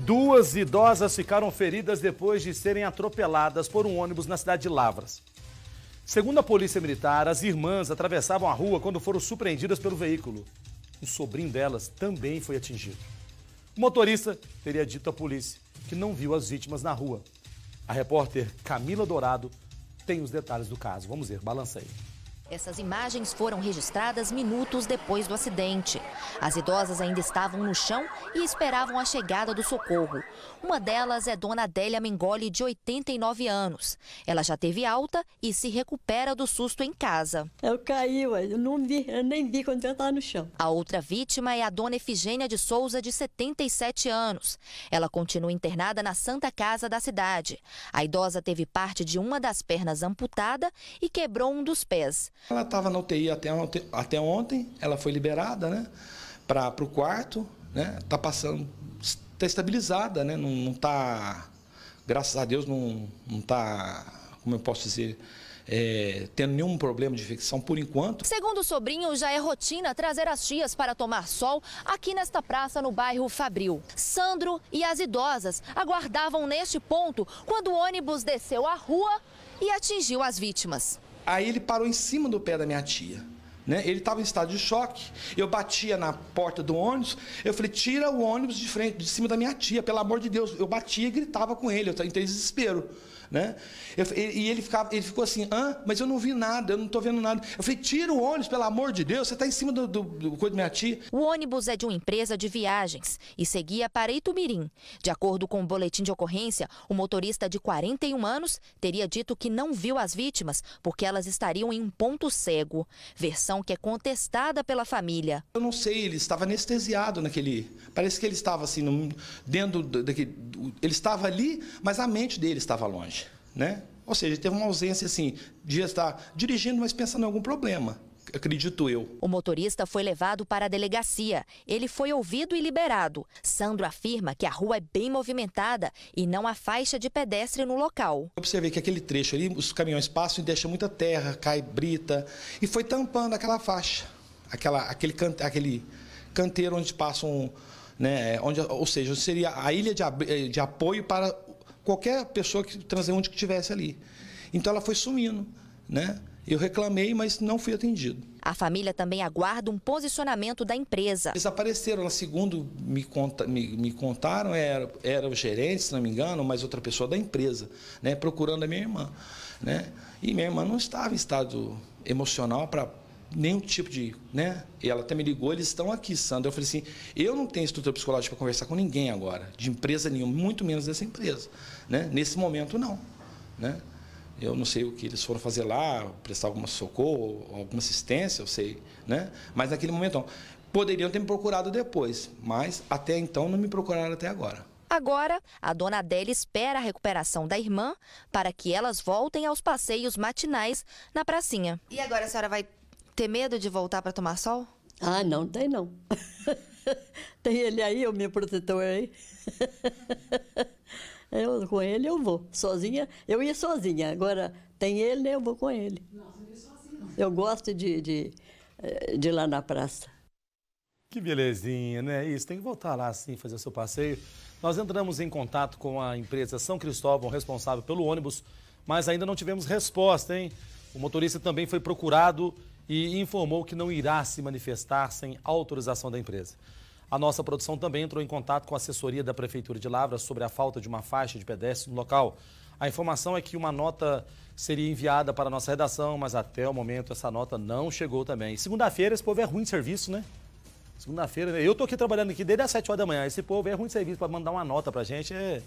Duas idosas ficaram feridas depois de serem atropeladas por um ônibus na cidade de Lavras. Segundo a polícia militar, as irmãs atravessavam a rua quando foram surpreendidas pelo veículo. O sobrinho delas também foi atingido. O motorista teria dito à polícia que não viu as vítimas na rua. A repórter Camila Dourado tem os detalhes do caso. Vamos ver, balança aí. Essas imagens foram registradas minutos depois do acidente. As idosas ainda estavam no chão e esperavam a chegada do socorro. Uma delas é Dona Adélia Mengoli, de 89 anos. Ela já teve alta e se recupera do susto em casa. Eu caí, eu não vi, eu nem vi quando eu estava no chão. A outra vítima é a Dona Efigênia de Souza, de 77 anos. Ela continua internada na Santa Casa da cidade. A idosa teve parte de uma das pernas amputada e quebrou um dos pés. Ela estava na UTI até ontem, até ontem, ela foi liberada né, para o quarto, né? Está passando, está estabilizada, né? Não está, graças a Deus, não está, como eu posso dizer, é, tendo nenhum problema de infecção por enquanto. Segundo o sobrinho, já é rotina trazer as tias para tomar sol aqui nesta praça no bairro Fabril. Sandro e as idosas aguardavam neste ponto quando o ônibus desceu a rua e atingiu as vítimas. Aí ele parou em cima do pé da minha tia. Né? Ele estava em estado de choque. Eu batia na porta do ônibus. Eu falei: tira o ônibus de frente, de cima da minha tia, pelo amor de Deus. Eu batia e gritava com ele. Eu entrei em desespero. Né? Eu, e ele, ficava, ele ficou assim, ah, Mas eu não vi nada, eu não estou vendo nada. Eu falei, tira o ônibus, pelo amor de Deus, você está em cima do, do, do coisa da minha tia. O ônibus é de uma empresa de viagens e seguia para Itumirim. De acordo com o um boletim de ocorrência, o motorista de 41 anos teria dito que não viu as vítimas porque elas estariam em um ponto cego. Versão que é contestada pela família. Eu não sei, ele estava anestesiado naquele. Parece que ele estava assim, dentro daquele. Ele estava ali, mas a mente dele estava longe né? Ou seja, teve uma ausência assim de estar dirigindo, mas pensando em algum problema. Acredito eu. O motorista foi levado para a delegacia. Ele foi ouvido e liberado. Sandro afirma que a rua é bem movimentada e não há faixa de pedestre no local. Eu observei que aquele trecho ali, os caminhões passam e deixam muita terra, cai brita. E foi tampando aquela faixa, aquela, aquele, cante aquele canteiro onde passam, né, onde, ou seja, seria a ilha de, eh, de apoio para qualquer pessoa que onde que tivesse ali. Então ela foi sumindo, né? Eu reclamei, mas não fui atendido. A família também aguarda um posicionamento da empresa. Desapareceram, segundo me, conta, me, me, contaram, era, era o gerente, se não me engano, mas outra pessoa da empresa, né, procurando a minha irmã. Né? E minha irmã não estava em estado emocional para nenhum tipo de. Né? E ela até me ligou, eles estão aqui, Sandra. Eu falei assim: eu não tenho estrutura psicológica para conversar com ninguém agora, de empresa nenhuma, muito menos dessa empresa. Né? Nesse momento, não. Né? Eu não sei o que eles foram fazer lá, prestar algum socorro, alguma assistência, eu sei. Né? Mas naquele momento, não. poderiam ter me procurado depois, mas até então não me procuraram até agora. Agora, a dona Adélia espera a recuperação da irmã para que elas voltem aos passeios matinais na pracinha. E agora a senhora vai ter medo de voltar para tomar sol? Ah, não, tem não. tem ele aí, o meu protetor aí. eu, com ele eu vou. Sozinha, eu ia sozinha. Agora, tem ele, né, eu vou com ele. Nossa, eu, sozinha. eu gosto de, de, eh, de ir lá na praça. Que belezinha, né? Isso, tem que voltar lá assim, fazer o seu passeio. Nós entramos em contato com a empresa São Cristóvão, responsável pelo ônibus, mas ainda não tivemos resposta, hein? O motorista também foi procurado e informou que não irá se manifestar sem autorização da empresa. A nossa produção também entrou em contato com a assessoria da Prefeitura de Lavras sobre a falta de uma faixa de pedestre no local. A informação é que uma nota seria enviada para a nossa redação, mas até o momento essa nota não chegou também. Segunda-feira esse povo é ruim de serviço, né? Segunda-feira, né? eu tô aqui trabalhando aqui desde as 7 horas da manhã. Esse povo é ruim de serviço para mandar uma nota pra gente. É,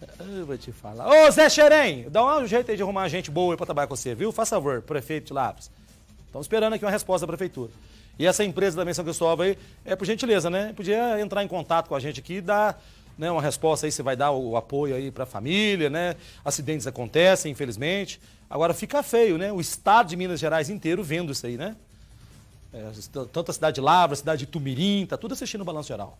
é... Eu vou te falar. Ô, Zé Xerém, dá um jeito aí de arrumar gente boa aí pra trabalhar com você, viu? Faz favor, prefeito de Lavras. Estamos esperando aqui uma resposta da prefeitura. E essa empresa da Menção Cristóvão aí, é por gentileza, né? Podia entrar em contato com a gente aqui e dar né, uma resposta aí, se vai dar o apoio aí para a família, né? Acidentes acontecem, infelizmente. Agora fica feio, né? O estado de Minas Gerais inteiro vendo isso aí, né? É, tanto a cidade de Lavra, a cidade de Tumirim, tá tudo assistindo o Balanço Geral.